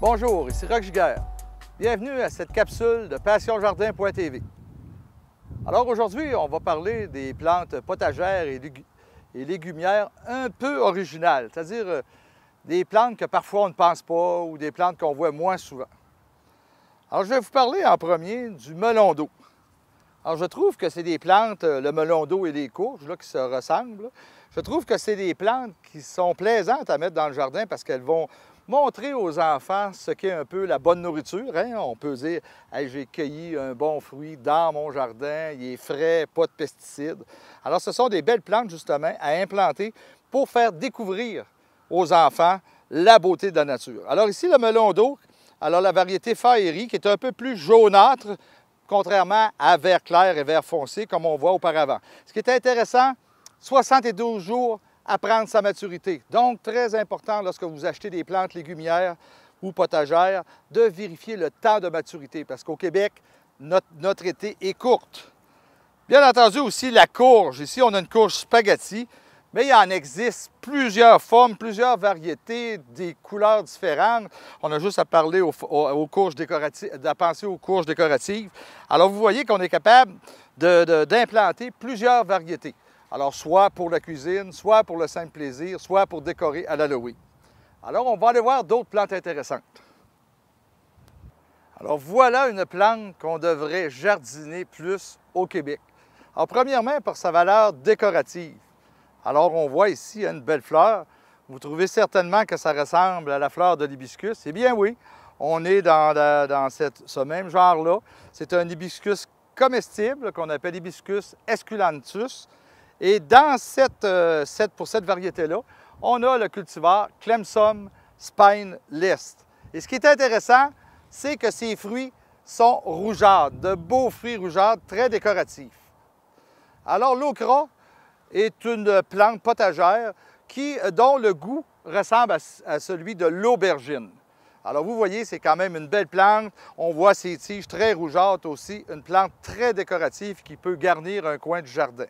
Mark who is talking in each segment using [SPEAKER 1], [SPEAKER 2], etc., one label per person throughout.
[SPEAKER 1] Bonjour, ici Roch Giguère. Bienvenue à cette capsule de passionjardin.tv. Alors aujourd'hui, on va parler des plantes potagères et, légumières un peu originales, c'est-à-dire euh, des plantes que parfois on ne pense pas ou des plantes qu'on voit moins souvent. Alors je vais vous parler en premier du melon d'eau. Alors je trouve que c'est des plantes, euh, le melon d'eau et les courges, là, qui se ressemblent. Je trouve que c'est des plantes qui sont plaisantes à mettre dans le jardin parce qu'elles vont montrer aux enfants ce qu'est un peu la bonne nourriture. Hein? On peut dire j'ai cueilli un bon fruit dans mon jardin, il est frais, pas de pesticides. Alors, ce sont des belles plantes, justement, à implanter pour faire découvrir aux enfants la beauté de la nature. Alors, ici, le melon d'eau, alors la variété faéry, qui est un peu plus jaunâtre, contrairement à vert clair et vert foncé, comme on voit auparavant. Ce qui est intéressant, 72 jours à prendre sa maturité. Donc, très important lorsque vous achetez des plantes légumières ou potagères de vérifier le temps de maturité parce qu'au Québec, notre, été est courte. Bien entendu aussi la courge. Ici, on a une courge spaghetti, mais il en existe plusieurs formes, plusieurs variétés, des couleurs différentes. On a juste à parler aux, aux courges décoratives, à penser aux courges décoratives. Alors, vous voyez qu'on est capable d'implanter plusieurs variétés. Alors, soit pour la cuisine, soit pour le simple plaisir, soit pour décorer à l'Halloween. Alors, on va aller voir d'autres plantes intéressantes. Alors, voilà une plante qu'on devrait jardiner plus au Québec. Alors, premièrement, par sa valeur décorative. Alors, on voit ici une belle fleur. Vous trouvez certainement que ça ressemble à la fleur de l'hibiscus. Eh bien oui, on est dans, ce même genre-là. C'est un hibiscus comestible qu'on appelle hibiscus esculantus. Et dans euh, cette, pour cette variété-là, on a le cultivar Clemson Spine List. Et ce qui est intéressant, c'est que ces fruits sont rougeâtres, de beaux fruits rougeâtres très décoratifs. Alors l'ocra est une plante potagère qui, dont le goût ressemble à, à celui de l'aubergine. Alors vous voyez, c'est quand même une belle plante. On voit ses tiges très rougeâtres aussi, une plante très décorative qui peut garnir un coin du jardin.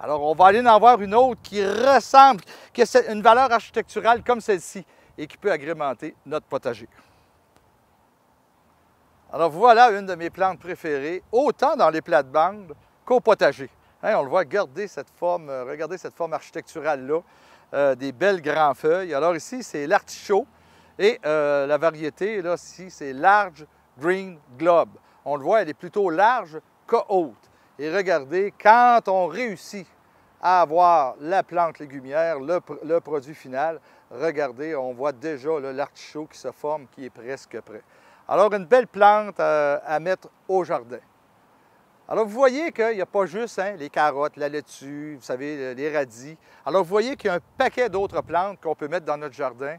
[SPEAKER 1] Alors, on va aller en avoir une autre qui ressemble, qui a une valeur architecturale comme celle-ci et qui peut agrémenter notre potager. Alors, voilà une de mes plantes préférées, autant dans les plates-bandes qu'au potager. Hein, on le voit, garder cette forme, euh, regardez cette forme architecturale-là, euh, des belles grandes feuilles. Alors ici, c'est l'artichaut et euh, la variété, là, ici, c'est large green globe. On le voit, elle est plutôt large qu'haute. haute. Et regardez, quand on réussit à avoir la plante légumière, le, produit final, regardez, on voit déjà l'artichaut qui se forme, qui est presque prêt. Alors, une belle plante euh, à mettre au jardin. Alors, vous voyez qu'il n'y a pas juste hein, les carottes, la laitue, vous savez, les radis. Alors, vous voyez qu'il y a un paquet d'autres plantes qu'on peut mettre dans notre jardin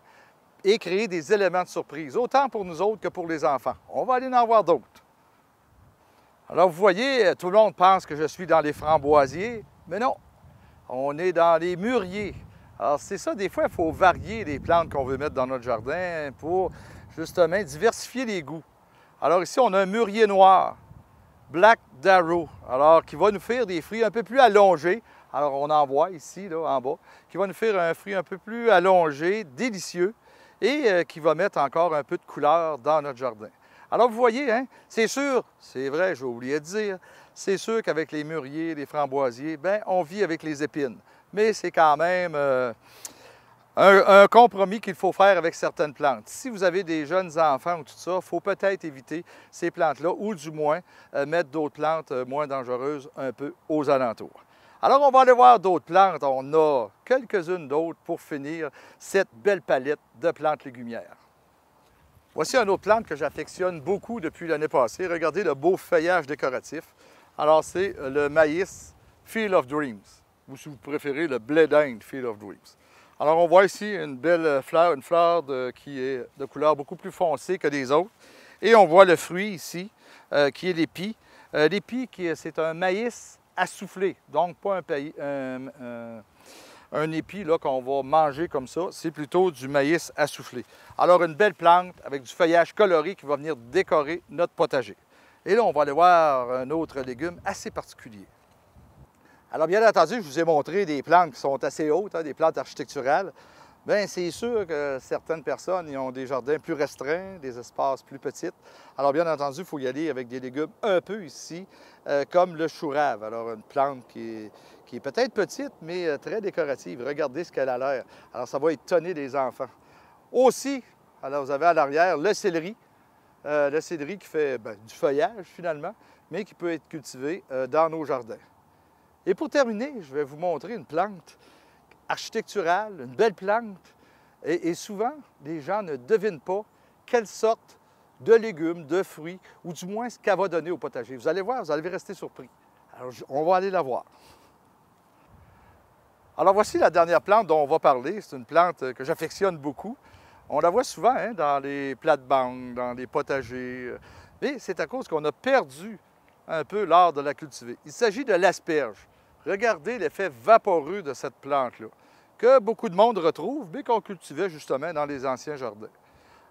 [SPEAKER 1] et créer des éléments de surprise, autant pour nous autres que pour les enfants. On va aller en voir d'autres. Alors, vous voyez, tout le monde pense que je suis dans les framboisiers, mais non, on est dans les mûriers. Alors, c'est ça, des fois, il faut varier les plantes qu'on veut mettre dans notre jardin pour justement diversifier les goûts. Alors ici, on a un mûrier noir, Black Darrow, alors qui va nous faire des fruits un peu plus allongés. Alors, on en voit ici, là, en bas, qui va nous faire un fruit un peu plus allongé, délicieux, et euh, qui va mettre encore un peu de couleur dans notre jardin. Alors, vous voyez, hein, c'est sûr, c'est vrai, j'ai oublié de dire, c'est sûr qu'avec les mûriers, les framboisiers, ben, on vit avec les épines. Mais c'est quand même euh, un, compromis qu'il faut faire avec certaines plantes. Si vous avez des jeunes enfants ou tout ça, il faut peut-être éviter ces plantes-là ou du moins euh, mettre d'autres plantes euh, moins dangereuses un peu aux alentours. Alors, on va aller voir d'autres plantes. On a quelques-unes d'autres pour finir cette belle palette de plantes légumières. Voici une autre plante que j'affectionne beaucoup depuis l'année passée. Regardez le beau feuillage décoratif. Alors, c'est euh, le maïs Field of Dreams, ou si vous préférez, le blé d'Inde Field of Dreams. Alors, on voit ici une belle euh, fleur, une fleur qui est de couleur beaucoup plus foncée que les autres. Et on voit le fruit ici, euh, qui est l'épi. l'épi, c'est un maïs assoufflé, donc pas un, un, un épi qu'on va manger comme ça, c'est plutôt du maïs à Alors, une belle plante avec du feuillage coloré qui va venir décorer notre potager. Et là, on va aller voir un autre légume assez particulier. Alors, bien entendu, je vous ai montré des plantes qui sont assez hautes, hein, des plantes architecturales. Bien, c'est sûr que certaines personnes ont des jardins plus restreints, des espaces plus petits. Alors, bien entendu, il faut y aller avec des légumes un peu ici, euh, comme le chou-rave. Alors, une plante qui est, qui est peut-être petite, mais euh, très décorative. Regardez ce qu'elle a l'air. Alors, ça va étonner les enfants. Aussi, alors vous avez à l'arrière le céleri, euh, le céleri qui fait ben, du feuillage finalement, mais qui peut être cultivé euh, dans nos jardins. Et pour terminer, je vais vous montrer une plante architecturale, une belle plante. Et, et souvent, les gens ne devinent pas quelle sorte de légumes, de fruits, ou du moins ce qu'elle va donner au potager. Vous allez voir, vous allez rester surpris. Alors, on va aller la voir. Alors voici la dernière plante dont on va parler. C'est une plante euh, que j'affectionne beaucoup. On la voit souvent hein, dans les plates-bandes, dans les potagers. Euh, mais c'est à cause qu'on a perdu un peu l'art de la cultiver. Il s'agit de l'asperge. Regardez l'effet vaporeux de cette plante-là, que beaucoup de monde retrouve, mais qu'on cultivait justement dans les anciens jardins.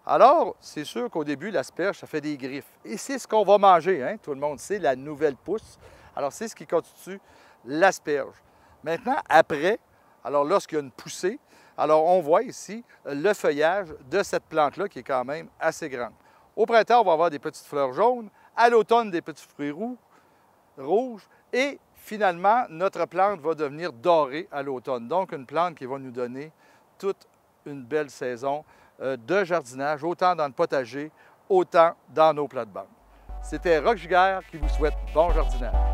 [SPEAKER 1] Alors, c'est sûr qu'au début, l'asperge, ça fait des griffes. Et c'est ce qu'on va manger, hein? tout le monde sait, la nouvelle pousse. Alors, c'est ce qui constitue l'asperge. Maintenant, après, alors lorsqu'il y a une poussée, alors on voit ici le feuillage de cette plante-là qui est quand même assez grande. Au printemps, on va avoir des petites fleurs jaunes, à l'automne, des petits fruits rouges, et finalement, notre plante va devenir dorée à l'automne. Donc, une plante qui va nous donner toute une belle saison euh, de jardinage, autant dans le potager, autant dans nos plates-bandes. C'était Roch qui vous souhaite bon jardinage.